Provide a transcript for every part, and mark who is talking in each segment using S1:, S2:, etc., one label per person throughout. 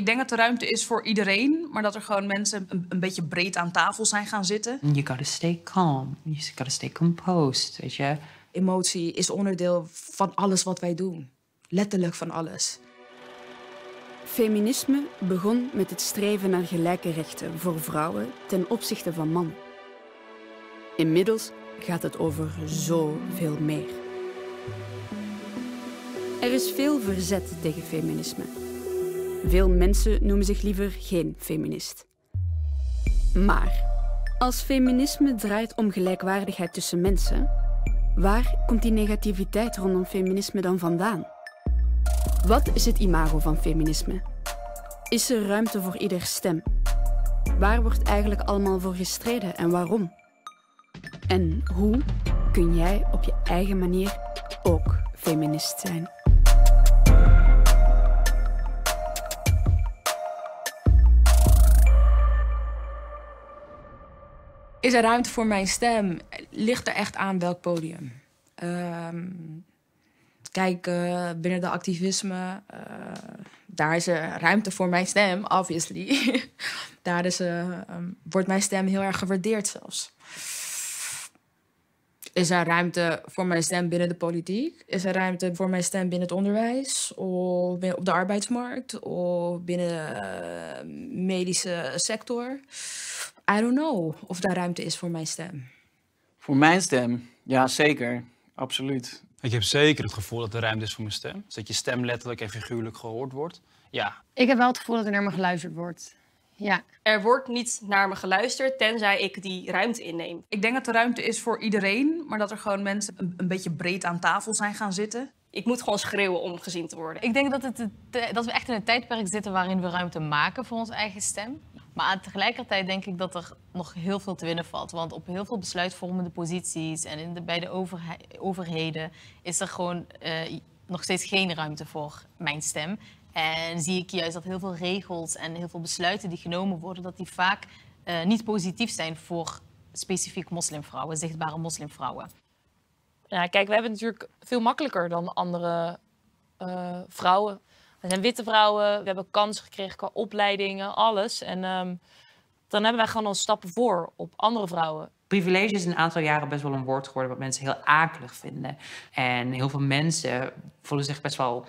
S1: Ik denk dat de ruimte is voor iedereen, maar dat er gewoon mensen een, een beetje breed aan tafel zijn gaan zitten.
S2: You gotta stay calm. You gotta stay composed, weet je. Emotie is onderdeel
S3: van alles wat wij doen. Letterlijk van alles. Feminisme
S4: begon met het streven naar gelijke rechten voor vrouwen ten opzichte van man. Inmiddels gaat het over zoveel meer. Er is veel verzet tegen feminisme. Veel mensen noemen zich liever geen feminist. Maar als feminisme draait om gelijkwaardigheid tussen mensen, waar komt die negativiteit rondom feminisme dan vandaan? Wat is het imago van feminisme? Is er ruimte voor ieder stem? Waar wordt eigenlijk allemaal voor gestreden en waarom? En hoe kun jij op je eigen manier ook feminist zijn?
S3: Is er ruimte voor mijn stem? Ligt er echt aan welk podium? Um, kijk, eh, binnen de activisme, eh, daar is er eh, ruimte voor mijn stem, obviously. daar is, um, wordt mijn stem heel erg gewaardeerd zelfs. Is er ruimte voor mijn stem binnen de politiek? Is er ruimte voor mijn stem binnen het onderwijs? Of op de arbeidsmarkt? Of binnen de medische sector? I don't know of daar ruimte is voor mijn stem.
S5: Voor mijn stem? Ja, zeker. Absoluut. Ik heb zeker het gevoel dat er ruimte is voor mijn stem. Dus dat je stem letterlijk en figuurlijk gehoord wordt. Ja.
S1: Ik heb wel het gevoel dat er naar me geluisterd wordt. Ja. Er wordt niet naar me geluisterd, tenzij ik die ruimte inneem. Ik denk dat er ruimte is voor iedereen, maar dat er gewoon mensen een, beetje breed aan tafel zijn gaan
S6: zitten. Ik moet gewoon schreeuwen om gezien te worden. Ik denk dat, het, dat we echt in een tijdperk zitten waarin we ruimte maken voor onze eigen stem. Maar tegelijkertijd denk ik dat er nog heel veel te winnen valt. Want op heel veel besluitvormende posities en in de, bij de overheden is er gewoon eh, nog steeds geen ruimte voor mijn stem. En zie ik juist dat heel veel regels en heel veel besluiten die genomen worden, dat die vaak eh, niet positief zijn voor specifiek moslimvrouwen, zichtbare moslimvrouwen. Ja, kijk, we hebben het natuurlijk veel
S2: makkelijker dan andere eh, vrouwen we zijn witte vrouwen, we hebben kansen gekregen qua opleidingen, alles. En ehm, dan hebben wij gewoon al stappen voor op andere vrouwen. Privilege is een aantal jaren best wel een woord geworden wat mensen heel akelig vinden. En heel veel mensen voelen zich best wel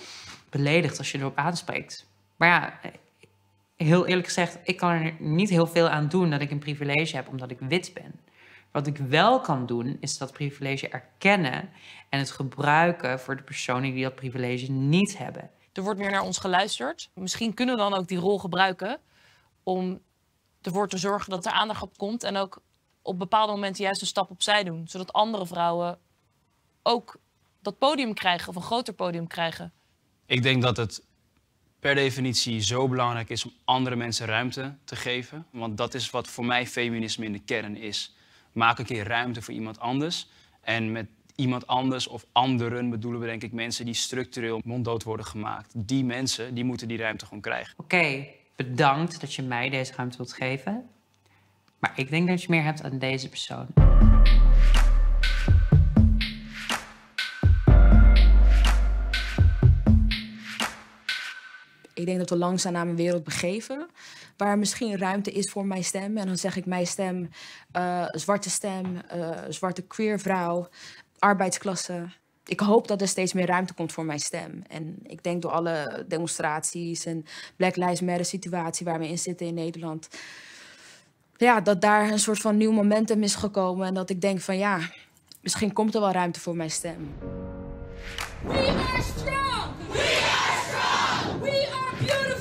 S2: beledigd als je erop aanspreekt. Maar ja, heel eerlijk gezegd, ik kan er niet heel veel aan doen dat ik een privilege heb omdat ik wit ben. Wat ik wel kan doen, is dat privilege erkennen en het gebruiken voor de personen die dat privilege niet hebben. Er wordt meer naar ons geluisterd. Misschien kunnen we dan ook die rol gebruiken om ervoor te zorgen dat er aandacht op komt. En ook op bepaalde momenten juist een stap opzij doen. Zodat andere vrouwen ook dat podium krijgen of een groter podium krijgen.
S5: Ik denk dat het per definitie zo belangrijk is om andere mensen ruimte te geven. Want dat is wat voor mij feminisme in de kern is. Maak een keer ruimte voor iemand anders. En met iemand anders of anderen bedoelen we denk ik mensen die structureel monddood worden gemaakt. Die mensen, die moeten die ruimte gewoon krijgen.
S2: Oké, bedankt dat je mij deze ruimte wilt geven. Maar ik denk dat je meer hebt aan deze persoon.
S3: Ik denk dat we langzaam naar een wereld begeven. Waar misschien ruimte is voor mijn stem. En dan zeg ik mijn stem, eh, zwarte stem, eh, zwarte queer vrouw, arbeidsklassen. Ik hoop dat er steeds meer ruimte komt voor mijn stem. En ik denk door alle demonstraties en Black Lives Matter situatie waar we in zitten in Nederland. Ja, dat daar een soort van nieuw momentum is gekomen. En dat ik denk van ja, misschien komt er wel ruimte voor mijn stem. We are strong! We are strong! We are
S2: beautiful!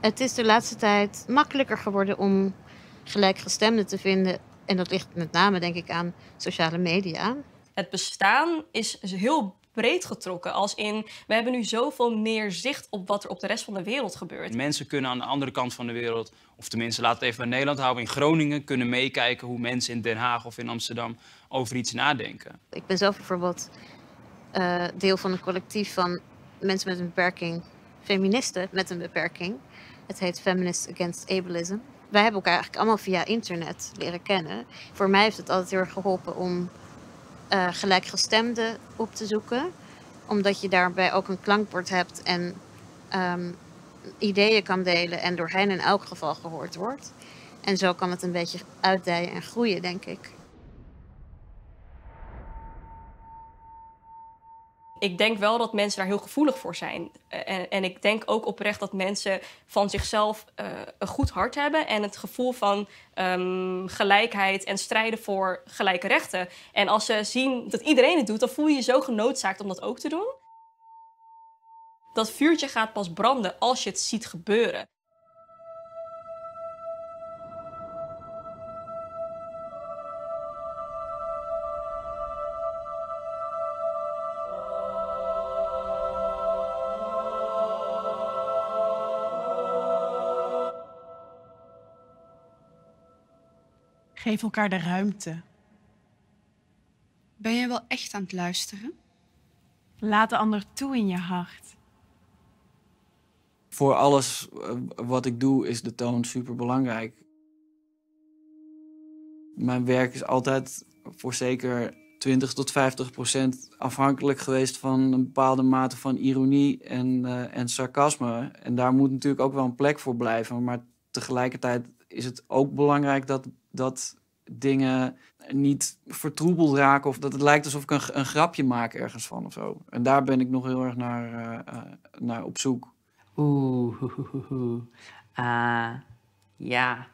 S4: het is de laatste tijd makkelijker geworden om gelijkgestemden te vinden. En dat ligt met name, denk ik, aan sociale media.
S1: Het bestaan is dus heel breed getrokken. Als in, we hebben nu zoveel meer zicht op wat er op de rest van de wereld gebeurt.
S5: Mensen kunnen aan de andere kant van de wereld, of tenminste laten we even in Nederland houden, in Groningen kunnen meekijken hoe mensen in Den Haag of in Amsterdam over iets nadenken. Ik ben zelf
S4: bijvoorbeeld uh, deel van een collectief van mensen met een beperking feministen met een beperking. Het heet Feminist Against Ableism. Wij hebben elkaar eigenlijk allemaal via internet leren kennen. Voor mij heeft het altijd heel geholpen om uh, gelijkgestemden op te zoeken. Omdat je daarbij ook een klankbord hebt en ehm, ideeën kan delen en door hen in elk geval gehoord wordt. En zo kan het een beetje uitdijen en groeien, denk ik.
S1: ik denk wel dat mensen daar heel gevoelig voor zijn. Eh, en, en ik denk ook oprecht dat mensen van zichzelf eh, een goed hart hebben en het gevoel van ehm, gelijkheid en strijden voor gelijke rechten. En als ze zien dat iedereen het doet, dan voel je je zo genoodzaakt om dat ook te doen. Dat vuurtje gaat pas branden als je het ziet gebeuren.
S4: Geef elkaar de ruimte. Ben je wel echt aan het
S1: luisteren? Laat de ander toe in je hart.
S5: Voor alles eh, wat ik doe is de toon super belangrijk. Mijn werk is altijd voor zeker 20 tot 50 procent afhankelijk geweest van een bepaalde mate van ironie en, eh, en sarcasme. En daar moet natuurlijk ook wel een plek voor blijven. Maar tegelijkertijd is het ook belangrijk dat, dat dingen niet vertroebeld raken. Of dat het lijkt alsof ik een, een grapje maak ergens van of zo. En daar ben ik nog heel erg naar, eh, eh, naar op zoek.
S2: Oeh. Uh, ja.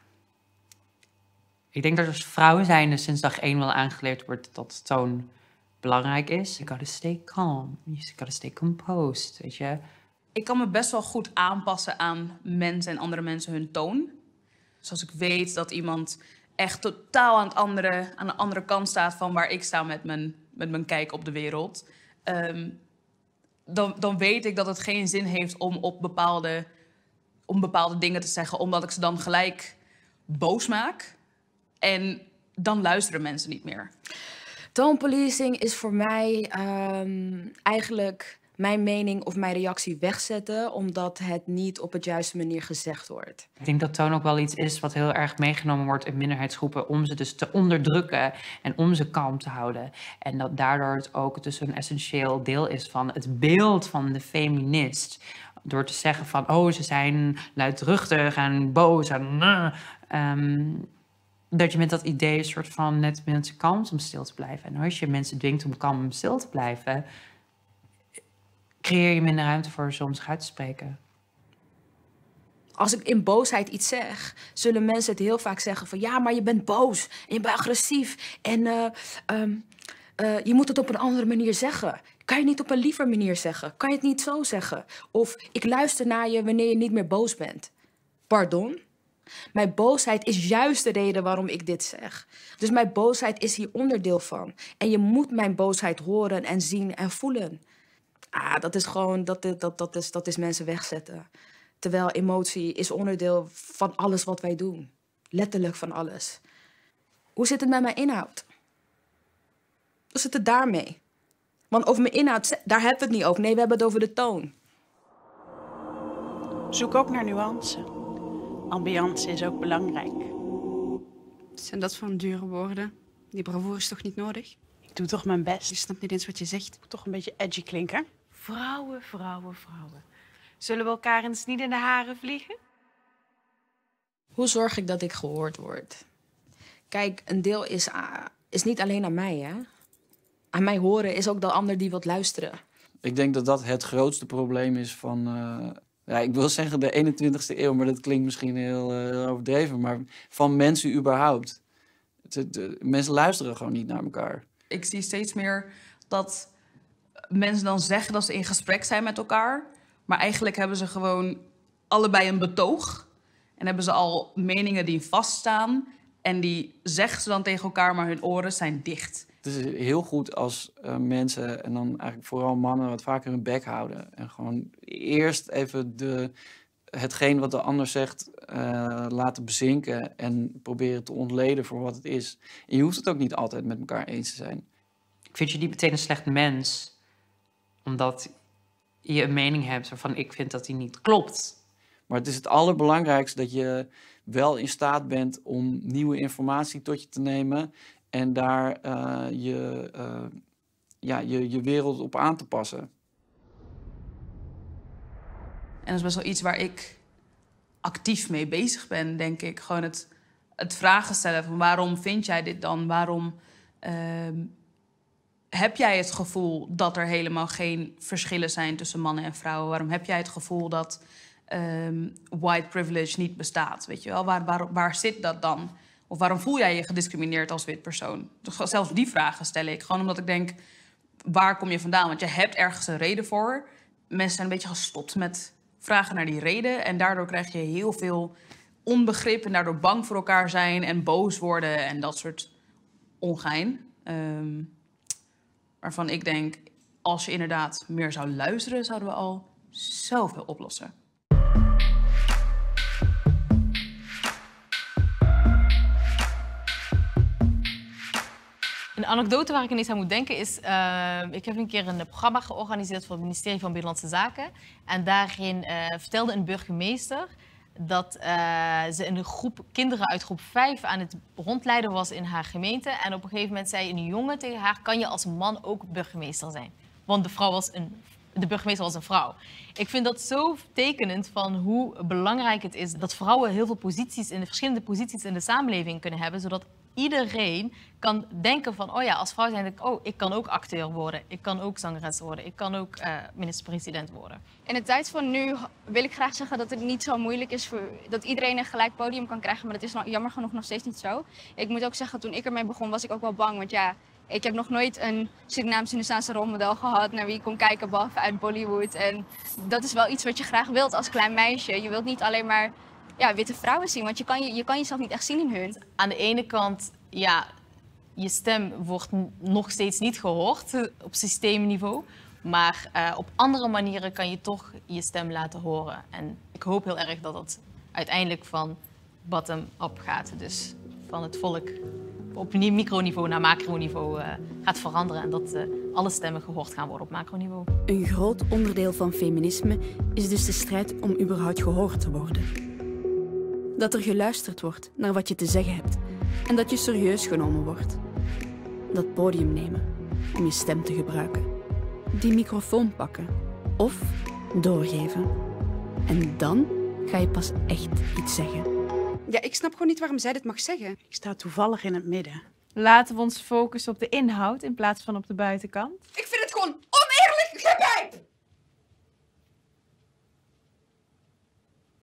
S2: Ik denk dat als vrouwen zijn dus sinds dag één wel aangeleerd wordt dat toon belangrijk is. You gotta stay calm. You gotta stay composed, weet je.
S1: Ik kan me best wel goed aanpassen aan mensen en andere mensen hun toon. Dus als ik weet dat iemand echt totaal aan, het andere, aan de andere kant staat van waar ik sta met mijn, met mijn kijk op de wereld, ehm, dan, dan weet ik dat het geen zin heeft om op bepaalde, om bepaalde dingen te zeggen, omdat ik ze dan gelijk boos maak. En dan luisteren mensen niet meer.
S3: Tone policing is voor mij ehm, eigenlijk mijn mening of mijn reactie wegzetten, omdat het niet op het juiste manier gezegd wordt.
S2: Ik denk dat toon ook wel iets is wat heel erg meegenomen wordt in minderheidsgroepen, om ze dus te onderdrukken en om ze kalm te houden. En dat daardoor het ook dus een essentieel deel is van het beeld van de feminist. Door te zeggen van, oh, ze zijn luidruchtig en boos en... Ehm, dat je met dat idee een soort van net mensen kalm om stil te blijven. En als je mensen dwingt om kalm om stil te blijven, creëer je minder ruimte voor soms om zich uit te spreken.
S3: Als ik in boosheid iets zeg, zullen mensen het heel vaak zeggen van ja, maar je bent boos en je bent agressief en eh, ehm, eh, je moet het op een andere manier zeggen. Kan je het niet op een liever manier zeggen? Kan je het niet zo zeggen? Of ik luister naar je wanneer je niet meer boos bent. Pardon? Mijn boosheid is juist de reden waarom ik dit zeg. Dus mijn boosheid is hier onderdeel van. En je moet mijn boosheid horen en zien en voelen. Ah, dat is gewoon, dat, dat, dat, is, dat is mensen wegzetten. Terwijl emotie is onderdeel van alles wat wij doen. Letterlijk van alles. Hoe zit het met mijn inhoud? Hoe zit het daarmee?
S1: Want over mijn inhoud, daar hebben we het niet over. Nee, we hebben het over de toon. Zoek ook naar nuance. Ambiance is ook belangrijk.
S4: Zijn dat van dure woorden? Die bravoure is toch niet nodig? doe toch mijn best. Je snapt niet eens wat je zegt. Moet toch een beetje edgy klinken.
S1: Vrouwen, vrouwen, vrouwen. Zullen we elkaar
S2: eens niet in de haren vliegen?
S3: Hoe zorg ik dat ik gehoord word? Kijk, een deel is, is niet alleen aan mij, hè? Aan mij horen is ook de ander die wat luisteren.
S5: Ik denk dat dat het grootste probleem is van... Eh, ik wil zeggen de 21ste eeuw, maar dat klinkt misschien heel eh, overdreven. Maar van mensen überhaupt. Eh, mensen luisteren gewoon niet naar elkaar
S1: ik zie steeds meer dat mensen dan zeggen dat ze in gesprek zijn met elkaar. Maar eigenlijk hebben ze gewoon allebei een betoog. En hebben ze al meningen die vaststaan. En die zeggen ze dan tegen elkaar, maar hun oren zijn dicht.
S5: Het is heel goed als eh, mensen, en dan eigenlijk vooral mannen, wat vaker hun bek houden. En gewoon eerst even de, hetgeen wat de ander zegt eh, laten bezinken en proberen te
S2: ontleden voor wat het is. En je hoeft het ook niet altijd met elkaar eens te zijn. Ik vind je niet meteen een slecht mens, omdat je een mening hebt waarvan ik vind dat die niet klopt. Maar het is het allerbelangrijkste dat je wel in staat bent om nieuwe
S5: informatie tot je te nemen en daar eh, je, eh, ja, je, je wereld op aan te passen.
S1: En dat is best wel iets waar ik actief mee bezig ben, denk ik. Gewoon het, het vragen stellen van waarom vind jij dit dan? Waarom ehm, heb jij het gevoel dat er helemaal geen verschillen zijn tussen mannen en vrouwen? Waarom heb jij het gevoel dat ehm, white privilege niet bestaat? Weet je wel, waar, waar, waar zit dat dan? Of waarom voel jij je gediscrimineerd als wit persoon? zelfs die vragen stel ik. Gewoon omdat ik denk, waar kom je vandaan? Want je hebt ergens een reden voor. Mensen zijn een beetje gestopt met vragen naar die reden. En daardoor krijg je heel veel onbegrip en daardoor bang voor elkaar zijn en boos worden en dat soort ongein. Ehm, waarvan ik denk, als je inderdaad meer zou luisteren, zouden we al zoveel oplossen.
S6: anekdote waar ik ineens aan moet denken is... Eh, ik heb een keer een programma georganiseerd voor het ministerie van Binnenlandse Zaken. En daarin eh, vertelde een burgemeester dat uh, ze een groep kinderen uit groep 5 aan het rondleiden was in haar gemeente. En op een gegeven moment zei een jongen tegen haar: Kan je als man ook burgemeester zijn? Want de, vrouw was een, de burgemeester was een vrouw. Ik vind dat zo tekenend van hoe belangrijk het is dat vrouwen heel veel posities in de verschillende posities in de samenleving kunnen hebben, zodat iedereen kan denken van, oh ja, als vrouw zijn ik, oh, ik kan ook acteur worden, ik kan ook zangeres worden, ik kan ook uh, minister-president worden.
S4: In de tijd van nu wil ik graag zeggen dat het niet zo moeilijk is voor, dat iedereen een gelijk podium kan krijgen, maar dat is nou jammer genoeg nog steeds niet zo. Ik moet ook zeggen, toen ik ermee begon was ik ook wel bang, want ja, ik heb nog nooit een Surinaamse Nussaanse rolmodel gehad naar wie ik kon kijken, behalve uit Bollywood. En dat is wel iets wat je graag wilt als klein
S6: meisje. Je wilt niet alleen maar ja, witte vrouwen zien. Want je kan, je, je kan jezelf niet echt zien in hun. Aan de ene kant, ja, je stem wordt nog steeds niet gehoord eh, op systeemniveau. Maar eh, op andere manieren kan je toch je stem laten horen. En ik hoop heel erg dat dat uiteindelijk van bottom-up gaat. Dus van het volk op microniveau naar macroniveau uh, gaat veranderen. En dat alle stemmen gehoord gaan worden op macroniveau.
S4: Een groot onderdeel van feminisme is dus de strijd om überhaupt gehoord te worden dat
S6: er geluisterd
S4: wordt naar wat je te zeggen hebt en dat je serieus genomen wordt. Dat podium nemen om je stem te gebruiken. Die microfoon pakken of doorgeven. En dan ga je pas echt iets zeggen. Ja, ik snap gewoon niet waarom zij dit mag zeggen. Ik sta
S1: toevallig in het midden. Laten we ons focussen op de inhoud in plaats van op de buitenkant. Ik vind het gewoon oneerlijk, gepijp!